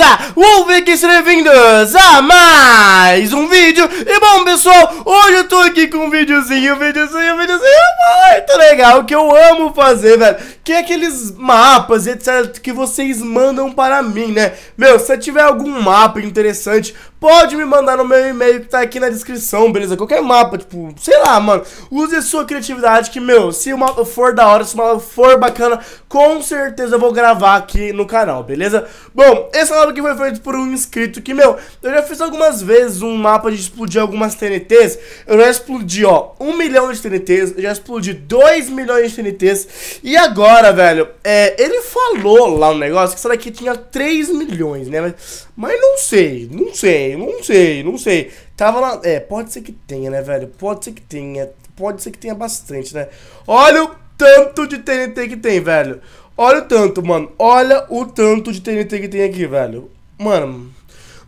beleza? Wolfek, sejam bem-vindos a mais um vídeo E bom, pessoal, hoje eu tô aqui com um videozinho, um videozinho, um videozinho muito tá legal Que eu amo fazer, velho Que é aqueles mapas, etc, que vocês mandam para mim, né? Meu, se tiver algum mapa interessante, pode me mandar no meu e-mail que tá aqui na descrição, beleza? Qualquer mapa, tipo, sei lá, mano Use a sua criatividade que, meu, se o mapa for da hora, se o mapa for bacana com certeza eu vou gravar aqui no canal, beleza? Bom, esse mapa aqui foi feito por um inscrito que, meu, eu já fiz algumas vezes um mapa de explodir algumas TNTs. Eu já explodi, ó, um milhão de TNTs, eu já explodi dois milhões de TNTs. E agora, velho, é, ele falou lá um negócio que será que tinha 3 milhões, né? Mas, mas não sei, não sei, não sei, não sei. Tava lá, é, pode ser que tenha, né, velho? Pode ser que tenha, pode ser que tenha bastante, né? Olha o tanto de TNT que tem, velho. Olha o tanto, mano. Olha o tanto de TNT que tem aqui, velho. Mano,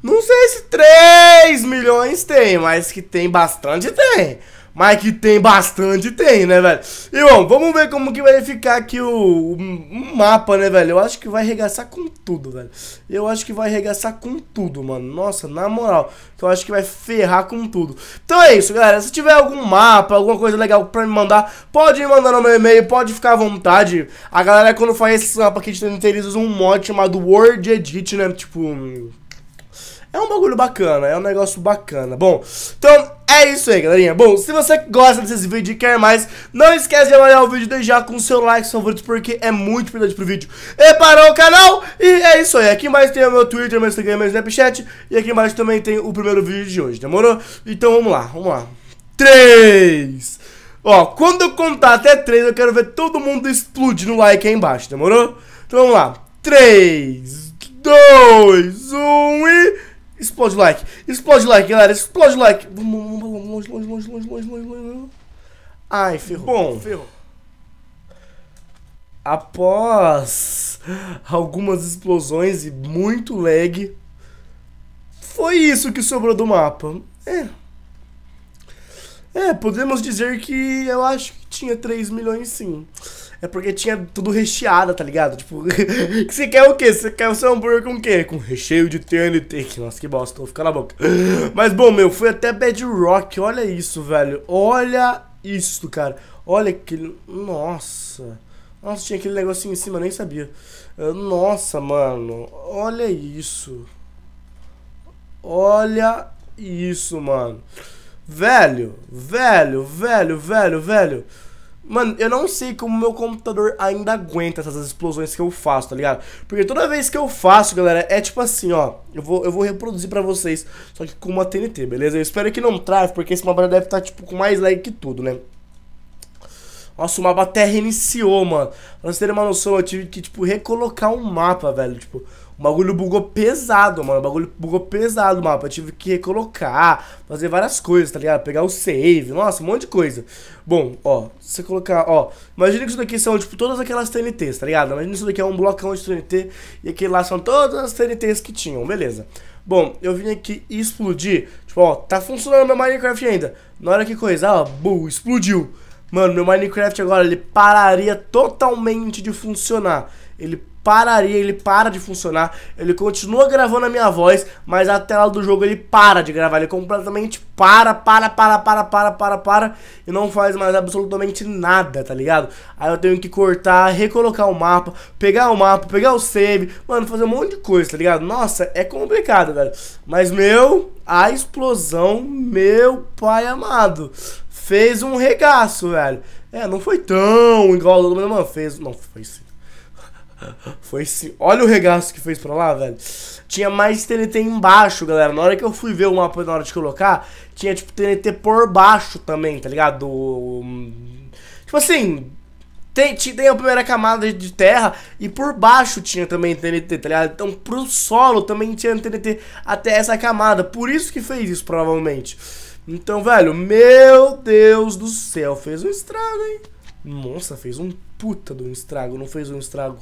não sei se 3 milhões tem, mas que tem bastante, tem. Mas que tem bastante, tem, né, velho? E, bom, vamos ver como que vai ficar aqui o, o mapa, né, velho? Eu acho que vai arregaçar com tudo, velho. Eu acho que vai arregaçar com tudo, mano. Nossa, na moral. Eu acho que vai ferrar com tudo. Então é isso, galera. Se tiver algum mapa, alguma coisa legal pra me mandar, pode me mandar no meu e-mail, pode ficar à vontade. A galera, quando faz esse mapa aqui de TNT, eles um mod chamado Word Edit, né? Tipo... Hum, é um bagulho bacana, é um negócio bacana. Bom, então é isso aí, galerinha. Bom, se você gosta desses vídeos e quer mais, não esquece de avaliar o vídeo e deixar com o seu like, seu favorito, porque é muito importante pro vídeo e para o canal. E é isso aí. Aqui embaixo tem o meu Twitter, meu Instagram, meu Snapchat. E aqui embaixo também tem o primeiro vídeo de hoje, demorou? Então vamos lá, vamos lá. 3. Ó, quando eu contar até 3, eu quero ver todo mundo explodir no like aí embaixo, demorou? Então vamos lá. 3, 2, 1 e... Explode like. Explode like, galera. Explode like. Vamos, vamos, longe, longe, longe, longe, longe, longe, longe. Ai, ferrou. Bom, ferrou. Após algumas explosões e muito lag, foi isso que sobrou do mapa. É. É, podemos dizer que eu acho que tinha 3 milhões sim é porque tinha tudo recheado, tá ligado? Tipo, você quer o quê? Você quer o seu hambúrguer com o quê? Com recheio de TNT. Nossa, que bosta, vou ficar na boca. Mas bom, meu, fui até Bedrock, olha isso, velho. Olha isso, cara. Olha que, Nossa. Nossa, tinha aquele negocinho em cima, nem sabia. Nossa, mano. Olha isso. Olha isso, mano. Velho, velho, velho, velho, velho. Mano, eu não sei como meu computador ainda aguenta essas explosões que eu faço, tá ligado? Porque toda vez que eu faço, galera, é tipo assim, ó. Eu vou, eu vou reproduzir pra vocês, só que com uma TNT, beleza? Eu espero que não trave, porque esse mapa deve estar, tá, tipo, com mais lag que tudo, né? Nossa, o mapa até reiniciou, mano. Pra vocês terem uma noção, eu tive que, tipo, recolocar um mapa, velho. Tipo, o bagulho bugou pesado, mano. O bagulho bugou pesado o mapa. Eu tive que colocar fazer várias coisas, tá ligado? Pegar o save, nossa, um monte de coisa. Bom, ó, se você colocar, ó. Imagina que isso daqui são, tipo, todas aquelas TNTs, tá ligado? Imagina que isso daqui é um blocão de TNT e aquele lá são todas as TNTs que tinham, beleza. Bom, eu vim aqui e explodir. Tipo, ó, tá funcionando meu Minecraft ainda. Na hora que coisar, ó, boom explodiu. Mano, meu Minecraft agora, ele pararia totalmente de funcionar. Ele pararia, ele para de funcionar, ele continua gravando a minha voz, mas a tela do jogo ele para de gravar, ele completamente para, para, para, para, para, para, para, e não faz mais absolutamente nada, tá ligado? Aí eu tenho que cortar, recolocar o mapa, pegar o mapa, pegar o save, mano, fazer um monte de coisa, tá ligado? Nossa, é complicado, velho. Mas, meu, a explosão, meu pai amado, fez um regaço, velho. É, não foi tão igual, mano, fez, não, foi sim foi sim. Olha o regaço que fez pra lá, velho. Tinha mais TNT embaixo, galera. Na hora que eu fui ver o mapa na hora de colocar, tinha tipo TNT por baixo também, tá ligado? Do... Hum, tipo assim, tem, tem a primeira camada de terra e por baixo tinha também TNT, tá ligado? Então pro solo também tinha TNT até essa camada. Por isso que fez isso, provavelmente. Então, velho, meu Deus do céu, fez um estrago, hein? Nossa, fez um puta de um estrago. Não fez um estrago.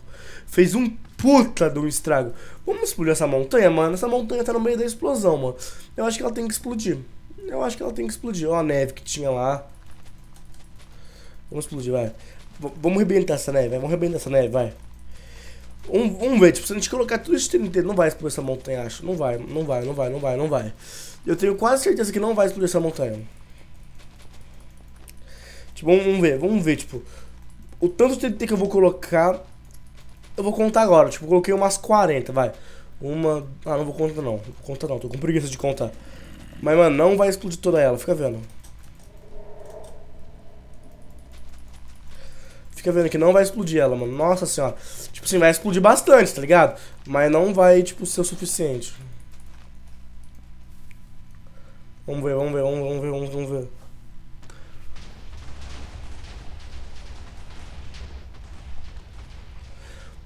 Fez um puta de um estrago. Vamos explodir essa montanha, mano? Essa montanha tá no meio da explosão, mano. Eu acho que ela tem que explodir. Eu acho que ela tem que explodir. Ó a neve que tinha lá. Vamos explodir, vai. V vamos arrebentar essa neve, vai. Vamos arrebentar essa neve, vai. Vamos, vamos ver, tipo, se a gente colocar tudo isso dentro não vai explodir essa montanha, acho. Não vai, não vai, não vai, não vai, não vai. Eu tenho quase certeza que não vai explodir essa montanha. Tipo, vamos, ver, vamos ver, tipo. O tanto de TNT que eu vou colocar. Eu vou contar agora. Tipo, eu coloquei umas 40, vai. Uma. Ah, não vou contar não. Vou contar não, tô com preguiça de contar. Mas, mano, não vai explodir toda ela, fica vendo. Fica vendo que não vai explodir ela, mano. Nossa senhora. Tipo assim, vai explodir bastante, tá ligado? Mas não vai, tipo, ser o suficiente. Vamos ver, vamos ver, vamos ver, vamos ver, vamos ver.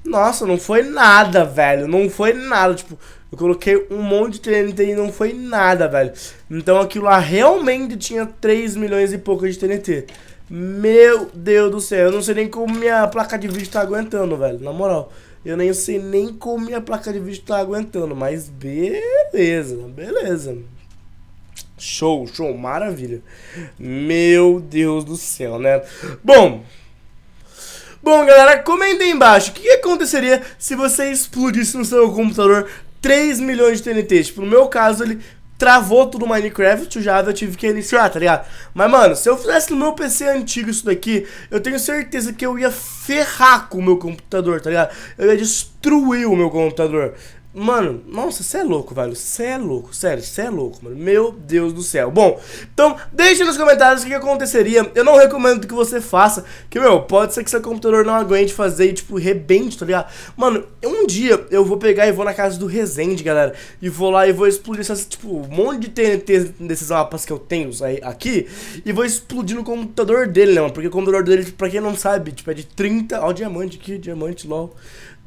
Nossa, não foi nada, velho. Não foi nada. Tipo, eu coloquei um monte de TNT e não foi nada, velho. Então aquilo lá realmente tinha 3 milhões e pouco de TNT. Meu Deus do céu, eu não sei nem como minha placa de vídeo tá aguentando, velho. Na moral, eu nem sei nem como minha placa de vídeo tá aguentando, mas beleza, beleza. Show, show, maravilha. Meu Deus do céu, né? Bom, Bom, galera, comentem embaixo o que aconteceria se você explodisse no seu computador 3 milhões de TNT. Tipo, no meu caso, ele travou tudo o Minecraft, já eu tive que iniciar, tá ligado? Mas, mano, se eu fizesse no meu PC antigo isso daqui, eu tenho certeza que eu ia ferrar com o meu computador, tá ligado? Eu ia destruir o meu computador. Mano, nossa, você é louco, velho. Você é louco, sério, você é louco, mano. Meu Deus do céu. Bom, então deixa nos comentários o que, aconteceria. Eu não recomendo que você faça, que, meu, pode ser que seu computador não aguente fazer e, tipo, rebente, tá ligado? Mano, um dia eu vou pegar e vou na casa do Resende, galera, e vou lá e vou explodir essas, tipo, um monte de TNT desses mapas que eu tenho aqui, e vou explodir no computador dele, né, mano? Porque o computador dele, pra quem não sabe, tipo, é de 30 ó diamante aqui, diamante, lol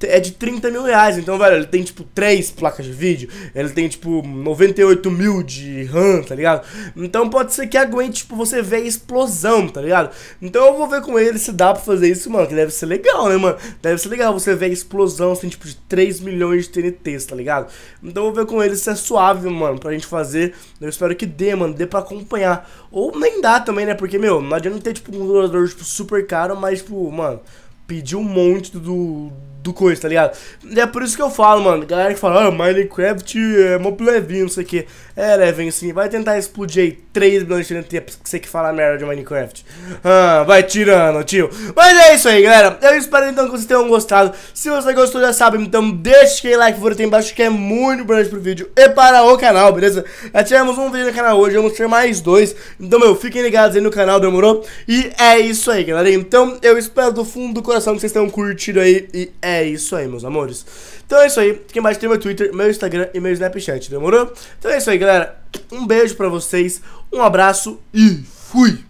é de 30 mil reais. Então, velho, ele tem tipo 3 placas de vídeo, ele tem tipo 98 mil de RAM, tá ligado? Então pode ser que aguente, tipo, você ver explosão, tá ligado? Então eu vou ver com ele se dá pra fazer isso, mano, que deve ser legal, né, mano? Deve ser legal você ver explosão, assim, tipo, de 3 milhões de TNTs, tá ligado? Então eu vou ver com ele se é suave, mano, pra gente fazer. Eu espero que dê, mano, dê pra acompanhar. Ou nem dá também, né? Porque, meu, não adianta ter, tipo, um duradouro, tipo, super caro, mas, tipo, mano, pedir um monte do do coisa, tá ligado? E é por isso que eu falo, mano. Galera que fala, ah, Minecraft é mó levinho, não sei o que. É levinho sim. Vai tentar explodir aí 3 bilhões de tempo que você que fala merda de Minecraft. Ah, vai tirando, tio. Mas é isso aí, galera. Eu espero então que vocês tenham gostado. Se você gostou, já sabe, então deixa aquele like por aqui embaixo que é muito importante pro vídeo e para o canal, beleza? Já tivemos um vídeo no canal hoje, vamos ter mais dois. Então, meu, fiquem ligados aí no canal, demorou? E é isso aí, galera. Então, eu espero do fundo do coração que vocês tenham curtido aí e é é isso aí, meus amores. Então é isso aí. Quem mais tem meu Twitter, meu Instagram e meu Snapchat, demorou? Então é isso aí, galera. Um beijo pra vocês, um abraço e fui!